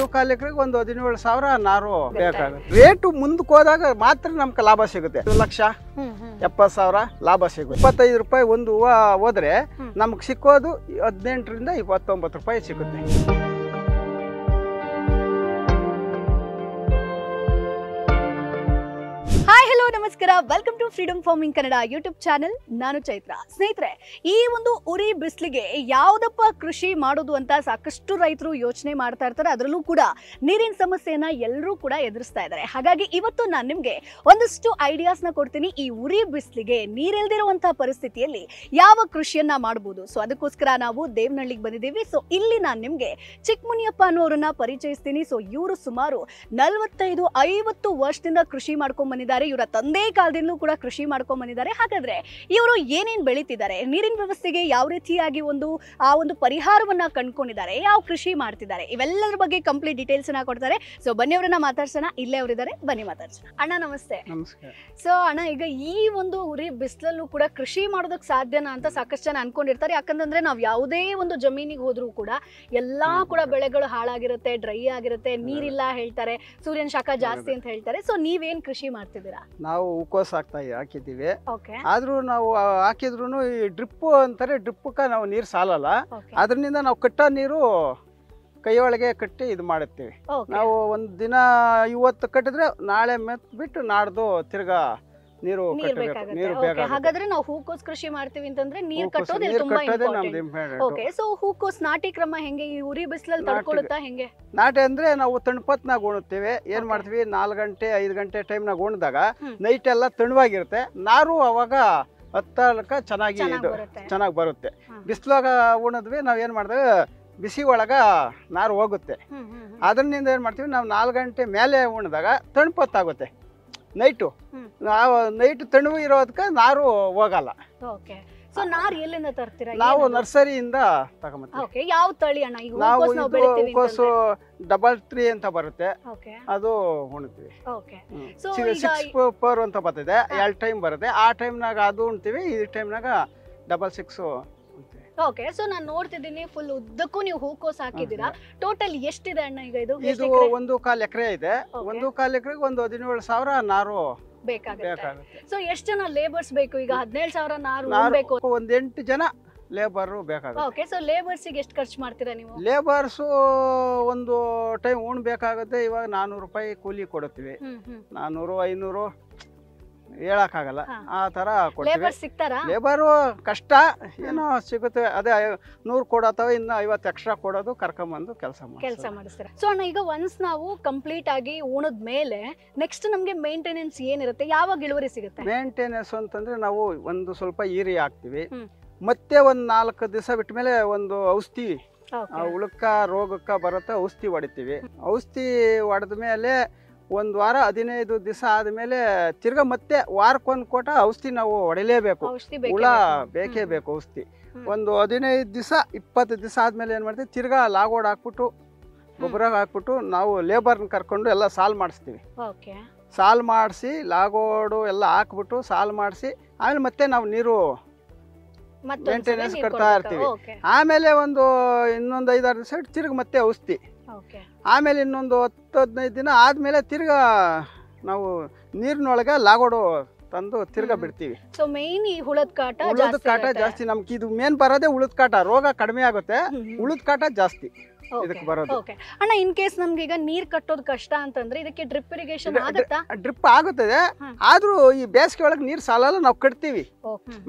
ಒಂದು ಕಾಲಿಕರಿಗೆ ಒಂದು ಹದಿನೇಳು ಸಾವಿರ ನಾರು ಬೇಕಾಗುತ್ತೆ ರೇಟು ಮುಂದಕ್ಕೆ ಹೋದಾಗ ಮಾತ್ರ ನಮ್ಗೆ ಲಾಭ ಸಿಗುತ್ತೆ ಲಕ್ಷ ಎಪ್ಪತ್ ಸಾವಿರ ಲಾಭ ಸಿಗುತ್ತೆ ಇಪ್ಪತ್ತೈದು ರೂಪಾಯಿ ಒಂದು ಹೂವು ಹೋದ್ರೆ ನಮ್ಗೆ ಸಿಕ್ಕೋದು ಹದಿನೆಂಟರಿಂದ ಇಪ್ಪತ್ತೊಂಬತ್ತು ರೂಪಾಯಿ ಸಿಗುತ್ತೆ ನಮಸ್ಕಾರ welcome to freedom farming Kannada YouTube channel ನಾನು ಚೈತ್ರ ಸ್ನೇಹಿತರೆ ಈ ಒಂದು ಉರಿ ಬಿಸಿಲಿಗೆ ಯಾವುದಪ್ಪ ಕೃಷಿ ಮಾಡೋದು ಅಂತ ಸಾಕಷ್ಟು ರೈತರು ಯೋಚನೆ ಮಾಡ್ತಾ ಇರ್ತಾರೆ ಅದರಲ್ಲೂ ಕೂಡ ನೀರಿನ ಸಮಸ್ಯೆನ ಎಲ್ಲರೂ ಕೂಡ ಎದುರಿಸ್ತಾ ಇದ್ದಾರೆ ಹಾಗಾಗಿ ಇವತ್ತು ನಾನು ನಿಮಗೆ ಒಂದಷ್ಟು ಐಡಿಯಾಸ್ನ ಕೊಡ್ತೀನಿ ಈ ಉರಿ ಬಿಸಿಲಿಗೆ ನೀರಿಲ್ದಿರುವಂತಹ ಪರಿಸ್ಥಿತಿಯಲ್ಲಿ ಯಾವ ಕೃಷಿಯನ್ನ ಮಾಡಬಹುದು ಸೊ ಅದಕ್ಕೋಸ್ಕರ ನಾವು ದೇವನಹಳ್ಳಿಗೆ ಬಂದಿದ್ದೀವಿ ಸೊ ಇಲ್ಲಿ ನಾನು ನಿಮಗೆ ಚಿಕ್ಕಮುನಿಯಪ್ಪ ಅನ್ನೋರನ್ನ ಪರಿಚಯಿಸ್ತೀನಿ ಸೊ ಇವರು ಸುಮಾರು ನಲವತ್ತೈದು ಐವತ್ತು ವರ್ಷದಿಂದ ಕೃಷಿ ಮಾಡ್ಕೊಂಡ್ ಬಂದಿದ್ದಾರೆ ಇವರ ತಂದೆ ಕಾಲದಿಂದ ಕೂಡ ಕೃಷಿ ಮಾಡ್ಕೊಂಡು ಬಂದಿದ್ದಾರೆ ಹಾಗಾದ್ರೆ ಇವರು ಏನೇನ್ ಬೆಳೀತಿದ್ದಾರೆ ನೀರಿನ ವ್ಯವಸ್ಥೆಗೆ ಯಾವ ರೀತಿಯಾಗಿ ಒಂದು ಆ ಒಂದು ಪರಿಹಾರವನ್ನ ಕಂಡ್ಕೊಂಡಿದ್ದಾರೆ ಯಾವ ಕೃಷಿ ಮಾಡ್ತಿದ್ದಾರೆ ಇವೆಲ್ಲರ ಬಗ್ಗೆ ಕಂಪ್ಲೀಟ್ ಡೀಟೇಲ್ಸ್ ಕೊಡ್ತಾರೆ ಸೊ ಬನ್ನಿ ಅವರನ್ನ ಮಾತಾಡ್ಸೋಣ ಇಲ್ಲೇ ಅವರಿದ್ದಾರೆ ಬನ್ನಿ ಮಾತಾಡ್ಸೋಣ ಅಣ್ಣ ನಮಸ್ತೆ ಸೊ ಅಣ್ಣ ಈಗ ಈ ಒಂದು ಉರಿ ಬಿಸಿಲಲ್ಲೂ ಕೂಡ ಕೃಷಿ ಮಾಡೋದಕ್ಕೆ ಸಾಧ್ಯನಾ ಅಂತ ಸಾಕಷ್ಟು ಜನ ಅನ್ಕೊಂಡಿರ್ತಾರೆ ಯಾಕಂತಂದ್ರೆ ನಾವು ಯಾವುದೇ ಒಂದು ಜಮೀನಿಗೆ ಹೋದ್ರು ಕೂಡ ಎಲ್ಲಾ ಕೂಡ ಬೆಳೆಗಳು ಹಾಳಾಗಿರುತ್ತೆ ಡ್ರೈ ಆಗಿರುತ್ತೆ ನೀರಿಲ್ಲ ಹೇಳ್ತಾರೆ ಸೂರ್ಯನ ಶಾಖ ಜಾಸ್ತಿ ಅಂತ ಹೇಳ್ತಾರೆ ಸೊ ನೀವೇನ್ ಕೃಷಿ ಮಾಡ್ತಿದ್ದೀರಾ ನಾವು ಹೂಕೋಸ್ ಹಾಕ್ತಾ ಹಾಕಿದ್ದೀವಿ ಆದ್ರೂ ನಾವು ಹಾಕಿದ್ರು ಈ ಡ್ರಿಪ್ ಅಂತಾರೆ ಡ್ರಿಪ್ಪಕ್ಕೆ ನಾವು ನೀರು ಸಾಲಲ್ಲ ಅದರಿಂದ ನಾವು ಕಟ್ಟ ನೀರು ಕೈಯೊಳಗೆ ಕಟ್ಟಿ ಇದು ಮಾಡುತ್ತೇವೆ ನಾವು ಒಂದು ದಿನ ಇವತ್ತು ಕಟ್ಟಿದ್ರೆ ನಾಳೆ ಮೆತ್ ಬಿಟ್ಟು ನಾಡ್ದು ತಿರ್ಗಾ ನೀರು ನೀರು ಹಾಗಾದ್ರೆ ನಾವು ಹೂಕೋಸ್ ಕೃಷಿ ಮಾಡ್ತೀವಿ ಅಂತಂದ್ರೆ ನೀರ್ ಕಟ್ಟೋದು ತುಂಬಾ ಇಂಪಾರ್ಟೆಂಟ್ ಓಕೆ ಸೊ ಹೂಕೋಸ್ ನಾಟಿ ಕ್ರಮ ಹೆಂಗೆ ಈ ಉರಿ ಬಿಸಿಲಲ್ಲಿ ತಡ್ಕೊಳ್ಳುತ್ತಾ ಹೆಂಗೆ ನಾಟಿ ಅಂದ್ರೆ ನಾವು ತಣ್ಪತ್ನಾಗ ಉಣುತ್ತೇವೆ ಏನ್ ಮಾಡ್ತೀವಿ ನಾಲ್ಕು ಗಂಟೆ ಐದು ಗಂಟೆ ಟೈಮ್ ಟೈಮ್ನಾಗ ಉಣ್ದಾಗ ನೈಟ್ ಎಲ್ಲ ತಣ್ಣವಾಗಿರುತ್ತೆ ನಾರು ಅವಾಗ ಹತ್ತಲಕ ಚೆನ್ನಾಗಿ ಇದು ಚೆನ್ನಾಗಿ ಬರುತ್ತೆ ಬಿಸಿಲಾಗ ಉಣದ್ವಿ ನಾವ್ ಏನ್ ಮಾಡ್ದೇವೆ ಬಿಸಿ ಒಳಗ ನಾರು ಹೋಗುತ್ತೆ ಅದರಿಂದ ಏನ್ ಮಾಡ್ತೀವಿ ನಾವು ನಾಲ್ಕು ಗಂಟೆ ಮೇಲೆ ಉಣ್ದಾಗ ತಣ್ಪತ್ತಾಗುತ್ತೆ ನೈಟು ನಾವು ನೈಟ್ ತಣುವು ಇರೋದಕ್ಕೆ ನಾರು ಹೋಗಲ್ಲ ಓಕೆ ಸೊ ನಾರು ಎಲ್ಲಿಂದ ತರ್ತೀರಾ ನಾವು ನರ್ಸರಿಯಿಂದ ತಗೊಂಬತ್ತೀವಿ ಓಕೆ ಯಾವ ತಳಿ ಅಣ್ಣ ಈಗ ನಾವು ಹೂಕೋಸು ಡಬಲ್ ತ್ರೀ ಅಂತ ಬರುತ್ತೆ ಅದು ಉಣ್ತೀವಿ ಸಿಕ್ಸ್ ಫೋರ್ ಅಂತ ಬರ್ತದೆ ಎರಡು ಟೈಮ್ ಬರುತ್ತೆ ಆ ಟೈಮ್ನಾಗ ಅದು ಉಣ್ತೀವಿ ಈ ಟೈಮ್ನಾಗ ಡಬಲ್ ಸಿಕ್ಸು ಓಕೆ ಸೊ ನಾನು ನೋಡ್ತಿದ್ದೀನಿ ಫುಲ್ ಉದ್ದಕ್ಕೂ ನೀವು ಹೂಕೋಸ್ ಹಾಕಿದ್ದೀರಾ ಟೋಟಲ್ ಎಷ್ಟಿದೆ ಅಣ್ಣ ಈಗ ಇದು ಇದು ಒಂದು ಕಾಲು ಎಕರೆ ಇದೆ ಒಂದು ಕಾಲು ಎಕರೆಗೆ ಒಂದು ಹದಿನೇಳು ಸಾವಿರ ನಾರು ಬೇಕಾಗುತ್ತೆ ಸೊ ಎಷ್ಟು ಜನ ಲೇಬರ್ಸ್ ಬೇಕು ಈಗ ಹದಿನೇಳು ಸಾವಿರ ನಾರು ಬೇಕು ಒಂದ್ ಎಂಟು ಜನ ಲೇಬರ್ ಬೇಕಾಗುತ್ತೆ ಓಕೆ ಸೊ ಲೇಬರ್ಸ್ ಎಷ್ಟು ಖರ್ಚು ಮಾಡ್ತೀರಾ ನೀವು ಲೇಬರ್ಸ್ ಒಂದು ಟೈಮ್ ಉಣ್ ಬೇಕಾಗುತ್ತೆ ಇವಾಗ ನಾನೂರು ರೂಪಾಯಿ ಕೂಲಿ ಕೊಡುತ್ತೀವಿ ನಾನೂರು ಐನೂರು ಹೇಳಕ್ಕಾಗಲ್ಲ ಆ ಥರ ಲೇಬರ್ ಕಷ್ಟ ಏನೋ ಸಿಗುತ್ತೆ ಅದೇ ನೂರು ಅಥವಾ ಇನ್ನು ಐವತ್ತು ಎಕ್ಸ್ಟ್ರಾ ಕೊಡೋದು ಕರ್ಕೊಂಬಂದು ಕೆಲಸ ಕೆಲಸ ಮಾಡಿಸ್ತಾರೆ ಸೊ ಅಣ್ಣ ಈಗ ಒನ್ಸ್ ನಾವು ಕಂಪ್ಲೀಟ್ ಆಗಿ ಉಣದ ಮೇಲೆ ನೆಕ್ಸ್ಟ್ ನಮಗೆ ಮೇಂಟೆನೆನ್ಸ್ ಏನಿರುತ್ತೆ ಯಾವಾಗ ಇಳುವರಿ ಸಿಗುತ್ತೆ ಮೇಂಟೆನೆನ್ಸ್ ಅಂತಂದ್ರೆ ನಾವು ಒಂದು ಸ್ವಲ್ಪ ಈರಿ ಹಾಕ್ತೀವಿ ಮತ್ತೆ ಒಂದು ನಾಲ್ಕು ದಿವಸ ಬಿಟ್ಟ ಮೇಲೆ ಒಂದು ಔಷಧಿ ಉಳುಕ ರೋಗಕ್ಕ ಬರುತ್ತೆ ಔಷಧಿ ಹೊಡಿತೀವಿ ಔಷಧಿ ಹೊಡೆದ ಮೇಲೆ ಒಂದು ವಾರ ಹದಿನೈದು ದಿವಸ ಆದಮೇಲೆ ತಿರ್ಗ ಮತ್ತೆ ವಾರಕ್ಕೊಂದು ಕೋಟ ಔಷಧಿ ನಾವು ಹೊಡಿಲೇಬೇಕು ಹುಳ ಬೇಕೇ ಬೇಕು ಔಷಧಿ ಒಂದು ಹದಿನೈದು ದಿವಸ ಇಪ್ಪತ್ತು ದಿವಸ ಆದಮೇಲೆ ಏನು ಮಾಡ್ತೀವಿ ತಿರ್ಗಾ ಲಾಗೋಡ್ ಹಾಕ್ಬಿಟ್ಟು ಗೊಬ್ಬರ ಹಾಕ್ಬಿಟ್ಟು ನಾವು ಲೇಬರ್ನ ಕರ್ಕೊಂಡು ಎಲ್ಲ ಸಾಲ್ ಮಾಡಿಸ್ತೀವಿ ಸಾಲ್ ಮಾಡಿಸಿ ಲಾಗೋಡು ಎಲ್ಲ ಹಾಕ್ಬಿಟ್ಟು ಸಾಲ್ ಮಾಡಿಸಿ ಆಮೇಲೆ ಮತ್ತೆ ನಾವು ನೀರು ಮೇಂಟೆನೆನ್ಸ್ ಕಟ್ತಾ ಇರ್ತೀವಿ ಆಮೇಲೆ ಒಂದು ಇನ್ನೊಂದು ಐದಾರು ದಿವಸ ತಿರ್ಗಿ ಮತ್ತೆ ಔಷಧಿ ಆಮೇಲೆ ಇನ್ನೊಂದು ಹತ್ತು ಹದಿನೈದು ದಿನ ಆದಮೇಲೆ ತಿರ್ಗಾ ನಾವು ನೀರಿನೊಳಗೆ ಲಾಗೋಡು ತಂದು ತಿರ್ಗಾ ಬಿಡ್ತೀವಿ ಸೊ ಈ ಹುಳದ ಕಾಟ ಜಾಸ್ತಿ ನಮ್ಗೆ ಇದು ಮೇನ್ ಬರೋದೇ ಹುಳದ ಕಾಟ ರೋಗ ಕಡಿಮೆ ಆಗುತ್ತೆ ಉಳಿದ ಕಾಟ ಜಾಸ್ತಿ ಇದಕ್ಕೆ ಬರೋದು ಓಕೆ ಅಣ್ಣ ಇನ್ ಕೇಸ್ ನಮ್ಗೆ ಈಗ ನೀರ್ ಕಟ್ಟೋದು ಕಷ್ಟ ಅಂತಂದ್ರೆ ಇದಕ್ಕೆ ಡ್ರಿಪ್ ಇರಿಗೇಷನ್ ಆಗುತ್ತಾ ಡ್ರಿಪ್ ಆಗುತ್ತದೆ ಆದ್ರೂ ಈ ಬೇಸಿಗೆ ಒಳಗೆ ನೀರ್ ಸಾಲಲ್ಲ ನಾವು ಕಟ್ತೀವಿ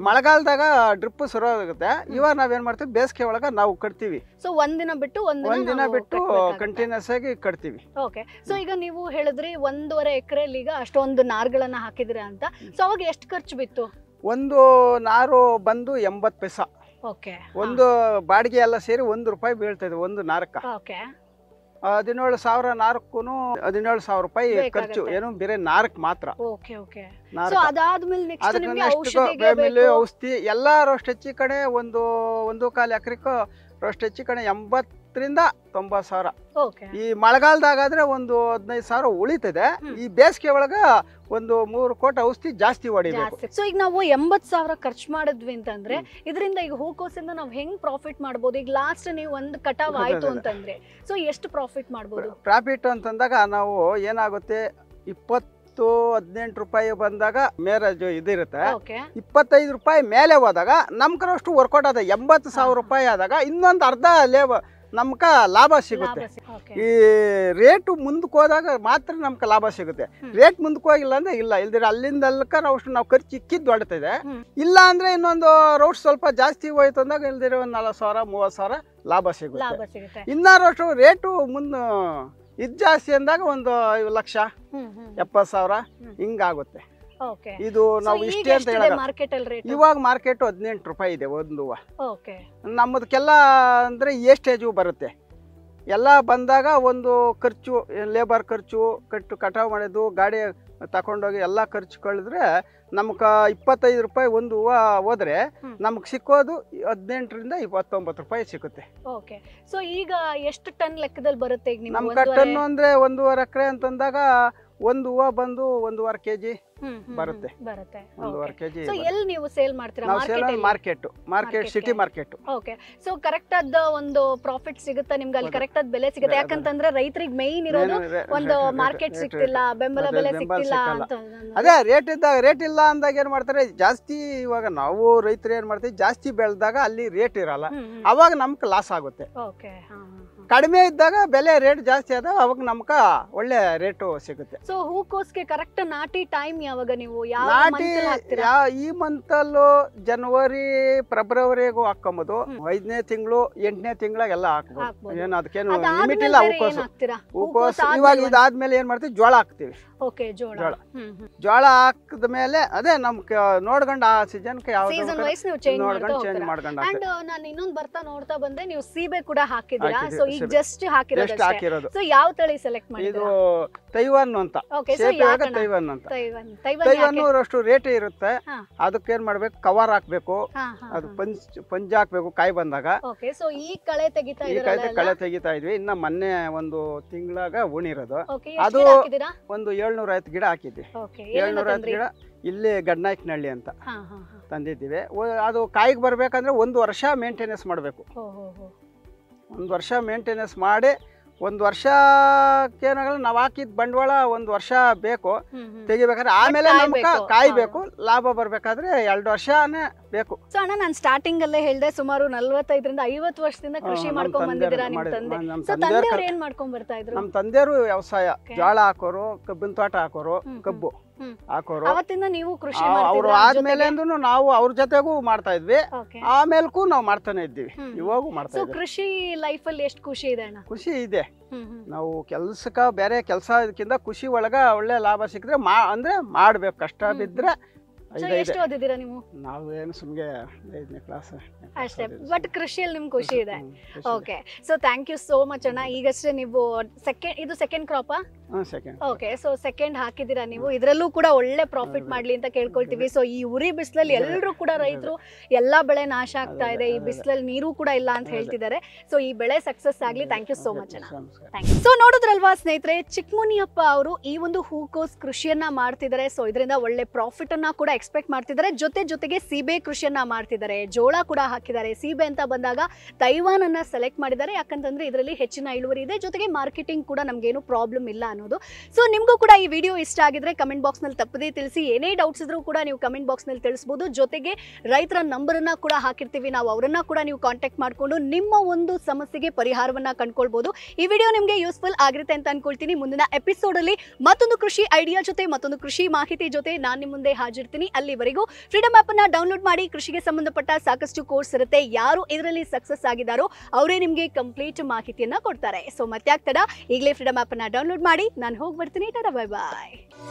ಮಳೆಗಾಲದಾಗ ಡ್ರಿಪ್ ಶುರುವಾಗುತ್ತೆ ಇವಾಗ ಏನ್ ಮಾಡ್ತೀವಿ ಬೇಸಿಗೆ ಒಳಗೆ ನಾವು ಕಟ್ತೀವಿ ಸೊ ಒಂದಿನ ಬಿಟ್ಟು ಒಂದಿನ ಬಿಟ್ಟು ಕಂಟಿನ್ಯೂಸ್ ಆಗಿ ಕಟ್ತೀವಿ ಓಕೆ ಸೊ ಈಗ ನೀವು ಹೇಳಿದ್ರಿ ಒಂದೂವರೆ ಎಕರೆಯಲ್ಲಿ ಈಗ ಅಷ್ಟೊಂದು ನಾರ್ಗಳನ್ನ ಹಾಕಿದ್ರೆ ಅಂತ ಸೊ ಅವಾಗ ಎಷ್ಟು ಖರ್ಚು ಬಿತ್ತು ಒಂದು ನಾರು ಬಂದು ಎಂಬತ್ತು ಪೈಸಾ ಒಂದು ಬಾಡಿಗೆ ಎಲ್ಲ ಸೇರಿ ಒಂದು ರೂಪಾಯಿ ಬೀಳ್ತಾ ಒಂದು ನಾರಕ ಹದಿನೇಳು ಸಾವಿರ ನಾರಕ್ಕೂ ಹದಿನೇಳು ಸಾವಿರ ರೂಪಾಯಿ ಖರ್ಚು ಏನು ಬೇರೆ ನಾರಕ್ ಮಾತ್ರ ಔಷಧಿ ಎಲ್ಲಾ ರೋಸ್ಟ್ ಹೆಚ್ಚಿ ಕಡೆ ಒಂದು ಒಂದು ಕಾಲು ಎಕರೆಗೂ ರೋಸ್ಟ್ ಹೆಚ್ಚಿ ಕಡೆ ಎಂಬತ್ತು ಹತ್ತರಿಂದ ತೊಂಬತ್ತು ಸಾವಿರ ಈ ಮಳೆಗಾಲದಾಗಾದ್ರೆ ಒಂದು ಹದಿನೈದು ಸಾವಿರ ಉಳಿತದೆ ಈ ಬೇಸಿಗೆ ಒಳಗ ಒಂದು ಮೂರು ಕೋಟಿ ಔಷಧಿ ಜಾಸ್ತಿ ಹೊಡಿಬೇಕು ಸೊ ಈಗ ನಾವು ಎಂಬತ್ ಸಾವಿರ ಖರ್ಚು ಮಾಡಿದ್ವಿ ಅಂತಂದ್ರೆ ಇದರಿಂದ ಈಗ ಹೂಕೋಸಿಂದ ನಾವು ಹೆಂಗ್ ಪ್ರಾಫಿಟ್ ಮಾಡಬಹುದು ಈಗ ಲಾಸ್ಟ್ ನೀವು ಒಂದು ಕಟಾವ್ ಆಯ್ತು ಅಂತಂದ್ರೆ ಸೊ ಎಷ್ಟು ಪ್ರಾಫಿಟ್ ಮಾಡಬಹುದು ಪ್ರಾಫಿಟ್ ಅಂತಂದಾಗ ನಾವು ಏನಾಗುತ್ತೆ ಇಪ್ಪತ್ತು ಹತ್ತು ಹದಿನೆಂಟು ರೂಪಾಯಿ ಬಂದಾಗ ಮೇರೇಜ್ ಇದಿರುತ್ತೆ ಇಪ್ಪತ್ತೈದು ರೂಪಾಯಿ ಮೇಲೆ ಹೋದಾಗ ನಮ್ ಅಷ್ಟು ವರ್ಕೌಟ್ ಆದ ಎಂಬತ್ತು ಸಾವಿರ ರೂಪಾಯಿ ಆದಾಗ ಇನ್ನೊಂದು ಅರ್ಧ ಲೇಬರ್ ನಮ್ಗೆ ಲಾಭ ಸಿಗುತ್ತೆ ಈ ರೇಟು ಮುಂದಕ್ಕೆ ಹೋದಾಗ ಮಾತ್ರ ನಮ್ಗೆ ಲಾಭ ಸಿಗುತ್ತೆ ರೇಟ್ ಮುಂದಕ್ಕೆ ಹೋಗಿಲ್ಲ ಅಂದ್ರೆ ಇಲ್ಲ ಇಲ್ದಿರ ಅಲ್ಲಿಂದ ಅಲ್ಕ ನಾವು ಖರ್ಚು ಇಕ್ಕಿದ್ದು ಹೊಡ್ತಿದೆ ಇಲ್ಲ ಅಂದ್ರೆ ಇನ್ನೊಂದು ರೌಟ್ ಸ್ವಲ್ಪ ಜಾಸ್ತಿ ಹೋಯ್ತು ಅಂದಾಗ ಇಲ್ದಿರ ಒಂದು ನಾಲ್ಕು ಸಾವಿರ ಮೂವತ್ತು ಸಾವಿರ ಲಾಭ ಸಿಗುತ್ತೆ ಇನ್ನಾರು ರೇಟು ಮುಂದೆ ಇದು ಜಾಸ್ತಿ ಅಂದಾಗ ಒಂದು ಲಕ್ಷ ಎಪ್ಪತ್ತು ಸಾವಿರ ಹಿಂಗಾಗುತ್ತೆ ಇದು ನಾವು ಇಷ್ಟೇ ಅಂತ ಹೇಳಿ ಇವಾಗ ಮಾರ್ಕೆಟ್ ಹದಿನೆಂಟು ರೂಪಾಯಿ ಇದೆ ಒಂದು ನಮ್ಮದಕ್ಕೆಲ್ಲ ಅಂದ್ರೆ ಎ ಬರುತ್ತೆ ಎಲ್ಲ ಬಂದಾಗ ಒಂದು ಖರ್ಚು ಲೇಬರ್ ಖರ್ಚು ಕಟ್ಟು ಕಟಾವು ಮಾಡೋದು ಗಾಡಿ ತಗೊಂಡೋಗಿ ಎಲ್ಲ ಖರ್ಚು ಕಳೆದ್ರೆ ನಮ್ಗೆ ಇಪ್ಪತ್ತೈದು ರೂಪಾಯಿ ಒಂದು ಹೂವು ಹೋದ್ರೆ ನಮ್ಗೆ ಸಿಕ್ಕೋದು ಹದಿನೆಂಟರಿಂದ ಇಪ್ಪತ್ತೊಂಬತ್ತು ರೂಪಾಯಿ ಸಿಗುತ್ತೆ ಓಕೆ ಸೊ ಈಗ ಎಷ್ಟು ಟನ್ ಲೆಕ್ಕದಲ್ಲಿ ಬರುತ್ತೆ ಈಗ ನಮ್ಗೆ ಟನ್ ಅಂದರೆ ಒಂದೂವರೆ ಎಕರೆ ಅಂತಂದಾಗ ಒಂದು ಹೂವು ಬಂದು ಒಂದೂವರೆ ಕೆ ಜಿ ಬರುತ್ತೆ ಕೆಜಿ ಸೊ ಎಲ್ಲಿ ನೀವು ಸೇಲ್ ಮಾಡ್ತೀರಾ ನಾವು market market city market okay so correct ಆದ ಒಂದು ಪ್ರಾಫಿಟ್ ಸಿಗುತ್ತೆ ನಿಮ್ಗೆ ಅಲ್ಲಿ ಕರೆಕ್ಟ್ ಆದ ಬೆಲೆ ಸಿಗುತ್ತೆ ಯಾಕಂತಂದ್ರೆ ರೈತರಿಗೆ ಮೇನ್ ಇರೋದು ಒಂದು ಮಾರ್ಕೆಟ್ ಸಿಕ್ತಿಲ್ಲ ಬೆಂಬಲ ಬೆಲೆ ಸಿಕ್ತಿಲ್ಲ ಅಂತ ಅದೇ ರೇಟ್ ಇದ್ದಾಗ ರೇಟ್ ಇಲ್ಲ ಅಂದಾಗ ಏನ್ ಮಾಡ್ತಾರೆ ಜಾಸ್ತಿ ಇವಾಗ ನಾವು ರೈತರು ಏನ್ ಮಾಡ್ತೀವಿ ಜಾಸ್ತಿ ಬೆಳೆದಾಗ ಅಲ್ಲಿ ರೇಟ್ ಇರಲ್ಲ ಅವಾಗ ನಮ್ಗೆ ಲಾಸ್ ಆಗುತ್ತೆ ಓಕೆ ಕಡಿಮೆ ಇದ್ದಾಗ ಬೆಲೆ ರೇಟ್ ಜಾಸ್ತಿ ಆದಾಗ ಅವಾಗ ನಮ್ಗೆ ಒಳ್ಳೆ ರೇಟು ಸಿಗುತ್ತೆ ಸೊ ಹೂಕೋಸ್ಗೆ ಕರೆಕ್ಟ್ ನಾಟಿ ಟೈಮ್ ಅವಾಗ ನೀವು ಯಾವ ಮಂತ್ ಯಾವ ಈ ಜನವರಿ ಫೆಬ್ರವರಿಗೂ ಹಾಕೊಂಬುದು ಐದನೇ ತಿಂಗಳು ಎಂಟನೇ ತಿಂಗಳಾಗೆಲ್ಲ ಎಲ್ಲಾ ಹಾಕ್ಬೋದು ಏನು ಅದಕ್ಕೇನು ಲಿಮಿಟ್ ಇಲ್ಲ ಹೂಕೋಸು ಹೂಕೋಸು ಇವಾಗ ಇದಾದ್ಮೇಲೆ ಏನ್ ಮಾಡ್ತೀವಿ ಜೋಳ ಹಾಕ್ತಿವಿ ಓಕೆ ಜೋಳ ಜೋಳ ಜೋಳ ಹಾಕಿದ ಮೇಲೆ ಅದೇ ನಮ್ ನೋಡ್ಕೊಂಡು ಆ ಸೀಸನ್ ಸೀಸನ್ ವೈಸ್ ನೀವು ಚೇಂಜ್ ನೋಡ್ಕೊಂಡು ಚೇಂಜ್ ಮಾಡ್ಕೊಂಡು ಅಂಡ್ ನಾನು ಇನ್ನೊಂದು ಬರ್ತಾ ನೋಡ್ತಾ ಬಂದೆ ನೀವು ಸೀಬೆ ಕೂಡ ಹಾಕಿದ್ದೀರಾ ಸೊ ಈಗ ಜಸ್ಟ್ ಹಾಕಿರೋದು ಜಸ್ಟ್ ಹಾಕಿರೋದು ಸೊ ಯಾವ ತಳಿ ಸೆಲೆಕ್ಟ್ ಮಾಡಿದ್ರು ಇದು ತೈವಾನ್ ಅಂತ ಓಕೆ ಯಾಕ ತೈವಾನ್ ಅಂತ ತೈವಾನ್ ಅಷ್ಟು ರೇಟ್ ಇರುತ್ತೆ ಅದಕ್ಕೆ ಏನು ಮಾಡಬೇಕು ಕವರ್ ಹಾಕ್ಬೇಕು ಅದು ಪಂಜ್ ಪಂಜ ಹಾಕ್ಬೇಕು ಕಾಯಿ ಬಂದಾಗ ಸೊ ಈ ಕಳೆ ತೆಗಿತಾ ಈ ಕಳೆ ತೆಗಿತಾ ಇದ್ವಿ ಇನ್ನ ಮೊನ್ನೆ ಒಂದು ತಿಂಗಳಾಗ ಉಣಿರೋದು ಅದು ಒಂದು ಏಳು ಏಳ್ನೂರ ಐವತ್ತು ಗಿಡ ಹಾಕಿದ್ವಿ ಏಳ್ನೂರ ಐವತ್ತು ಗಿಡ ಇಲ್ಲಿ ಗಡ್ನಾಯ್ಕನಹಳ್ಳಿ ಅಂತ ತಂದಿದ್ದೀವಿ ಅದು ಕಾಯಿಗೆ ಬರಬೇಕಂದ್ರೆ ಒಂದು ವರ್ಷ ಮೇಂಟೆನೆನ್ಸ್ ಮಾಡಬೇಕು ಒಂದು ವರ್ಷ ಮೇಂಟೆನೆನ್ಸ್ ಮಾಡಿ ಒಂದು ವರ್ಷಕ್ಕೆ ಏನಾಗಲ್ಲ ನಾವು ಹಾಕಿದ ಬಂಡವಾಳ ಒಂದು ವರ್ಷ ಬೇಕು ತೆಗಿಬೇಕಾದ್ರೆ ಆಮೇಲೆ ನಮ್ಗೆ ಕಾಯ್ಬೇಕು ಲಾಭ ಬರ್ಬೇಕಾದ್ರೆ ಎರಡು ವರ್ಷನೇ ಬೇಕು ಸೊ ಅಣ್ಣ ನಾನು ಸ್ಟಾರ್ಟಿಂಗ್ ಅಲ್ಲೇ ಹೇಳ್ದೆ ಸುಮಾರು ನಲ್ವತ್ತೈದರಿಂದ ಐವತ್ತು ವರ್ಷದಿಂದ ಕೃಷಿ ಮಾಡ್ಕೊಂಡ್ ತಂದೆ ಬರ್ತಾ ಇದ್ರು ನಮ್ಮ ತಂದೆಯವರು ವ್ಯವಸಾಯ ಜೋಳ ಹಾಕೋರು ಕಬ್ಬಿನ ತೋಟ ಹಾಕೋರು ಕಬ್ಬು ಹಾಕೋರು ಅವತ್ತಿಂದ ನೀವು ಕೃಷಿ ಆದ್ಮೇಲೆ ನಾವು ಅವ್ರ ಜೊತೆಗೂ ಮಾಡ್ತಾ ಇದ್ವಿ ಆಮೇಲಕ್ಕೂ ನಾವು ಮಾಡ್ತಾನೆ ಇದ್ದೀವಿ ಇವಾಗೂ ಮಾಡ್ತಾ ಕೃಷಿ ಲೈಫ್ ಅಲ್ಲಿ ಎಷ್ಟು ಖುಷಿ ಇದೆ ಖುಷಿ ಇದೆ ನಾವು ಕೆಲ್ಸಕ್ಕ ಬೇರೆ ಕೆಲ್ಸಕ್ಕಿಂತ ಖುಷಿ ಒಳಗ ಒಳ್ಳೆ ಲಾಭ ಸಿಕ್ಕಿದ್ರೆ ಮಾ ಅಂದ್ರೆ ಮಾಡ್ಬೇಕು ಕಷ್ಟ ಬಿದ್ರೆ ಎಷ್ಟು ನೀವು ನಾವೇನು ಸುಮ್ಗೆ ಐದನೇ ಕ್ಲಾಸ್ ಅಷ್ಟೇ ಬಟ್ ಕೃಷಿಯಲ್ಲಿ ನಿಮ್ ಖುಷಿ ಇದೆ okay so thank you so much ಅಣ್ಣ ಈಗಷ್ಟೇ ನೀವು ಸೆಕೆಂಡ್ ಇದು ಸೆಕೆಂಡ್ ಕ್ರಾಪಾ ಓಕೆ ಸೊ ಸೆಕೆಂಡ್ ಹಾಕಿದ್ದೀರಾ ನೀವು ಇದರಲ್ಲೂ ಕೂಡ ಒಳ್ಳೆ ಪ್ರಾಫಿಟ್ ಮಾಡ್ಲಿ ಅಂತ ಕೇಳ್ಕೊಳ್ತೀವಿ ಸೊ ಈ ಉರಿ ಬಿಸಿಲಲ್ಲಿ ಎಲ್ಲರೂ ಕೂಡ ರೈತರು ಎಲ್ಲಾ ಬೆಳೆ ನಾಶ ಆಗ್ತಾ ಇದೆ ಈ ಬಿಸಿಲಲ್ಲಿ ನೀರು ಕೂಡ ಇಲ್ಲ ಅಂತ ಹೇಳ್ತಿದ್ದಾರೆ ಸೊ ಈ ಬೆಳೆ ಸಕ್ಸಸ್ ಆಗ್ಲಿ ಥ್ಯಾಂಕ್ ಯು ಸೋ ಮಚ್ ಅಣ್ಣ ಸೊ ನೋಡಿದ್ರಲ್ವಾ ಸ್ನೇಹಿತರೆ ಚಿಕ್ಕಮುನಿಯಪ್ಪ ಅವರು ಈ ಒಂದು ಹೂಕೋಸ್ ಕೃಷಿಯನ್ನ ಮಾಡ್ತಿದ್ದಾರೆ ಸೊ ಇದರಿಂದ ಒಳ್ಳೆ ಪ್ರಾಫಿಟ್ ಅನ್ನ ಕೂಡ ಎಕ್ಸ್ಪೆಕ್ಟ್ ಮಾಡ್ತಿದ್ದಾರೆ ಜೊತೆ ಜೊತೆಗೆ ಸೀಬೆ ಕೃಷಿಯನ್ನ ಮಾಡ್ತಿದ್ದಾರೆ ಜೋಳ ಕೂಡ ಹಾಕಿದ್ದಾರೆ ಸೀಬೆ ಅಂತ ಬಂದಾಗ ತೈವಾನ್ ಅನ್ನ ಸೆಲೆಕ್ಟ್ ಮಾಡಿದ್ದಾರೆ ಯಾಕಂತಂದ್ರೆ ಇದರಲ್ಲಿ ಹೆಚ್ಚಿನ ಇಳುವರಿ ಇದೆ ಜೊತೆಗೆ ಮಾರ್ಕೆಟಿಂಗ್ ಕೂಡ ಏನು ಪ್ರಾಬ್ಲಮ್ ಇಲ್ಲ ಅನ್ನೋದು ಸೊ ನಿಮಗೂ ಕೂಡ ಈ ವಿಡಿಯೋ ಇಷ್ಟ ಆಗಿದ್ರೆ ಕಮೆಂಟ್ ಬಾಕ್ಸ್ ನಲ್ಲಿ ತಪ್ಪದೇ ತಿಳಿಸಿ ಏನೇ ಡೌಟ್ಸ್ ಇದ್ರೂ ಕೂಡ ನೀವು ಕಮೆಂಟ್ ಬಾಕ್ಸ್ ನಲ್ಲಿ ತಿಳಿಸಬಹುದು ಜೊತೆಗೆ ರೈತರ ನಂಬರ್ ಅನ್ನ ಕೂಡ ಹಾಕಿರ್ತೀವಿ ನಾವು ಅವರನ್ನ ಕೂಡ ನೀವು ಕಾಂಟ್ಯಾಕ್ಟ್ ಮಾಡಿಕೊಂಡು ನಿಮ್ಮ ಒಂದು ಸಮಸ್ಯೆಗೆ ಪರಿಹಾರವನ್ನ ಕಂಡ್ಕೊಳ್ಬಹುದು ಈ ವಿಡಿಯೋ ನಿಮಗೆ ಯೂಸ್ಫುಲ್ ಆಗಿರುತ್ತೆ ಅಂತ ಅನ್ಕೊಳ್ತೀನಿ ಮುಂದಿನ ಎಪಿಸೋಡ್ ಅಲ್ಲಿ ಮತ್ತೊಂದು ಕೃಷಿ ಐಡಿಯಾ ಜೊತೆ ಮತ್ತೊಂದು ಕೃಷಿ ಮಾಹಿತಿ ಜೊತೆ ನಾನು ನಿಮ್ಮ ಮುಂದೆ ಹಾಜಿರ್ತೀನಿ ಅಲ್ಲಿವರೆಗೂ ಫ್ರೀಡಮ್ ಆಪ್ ಅನ್ನ ಡೌನ್ಲೋಡ್ ಮಾಡಿ ಕೃಷಿಗೆ ಸಂಬಂಧಪಟ್ಟ ಸಾಕಷ್ಟು ಕೋರ್ಸ್ ಇರುತ್ತೆ ಯಾರು ಇದರಲ್ಲಿ ಸಕ್ಸಸ್ ಆಗಿದ್ದಾರೋ ಅವರೇ ನಿಮಗೆ ಕಂಪ್ಲೀಟ್ ಮಾಹಿತಿಯನ್ನ ಕೊಡ್ತಾರೆ ಸೊ ಮತ್ತೆ ಆಗ್ತಡ ಈಗಲೇ ಫ್ರೀಡಮ್ ಆಪ್ ಅನ್ನ ಡೌನ್ಲೋಡ್ ಮಾಡಿ ನಾನು ಹೋಗಿ ಬರ್ತೀನಿ ಟಾಟಾ ಬಾಯ್ ಬಾಯ್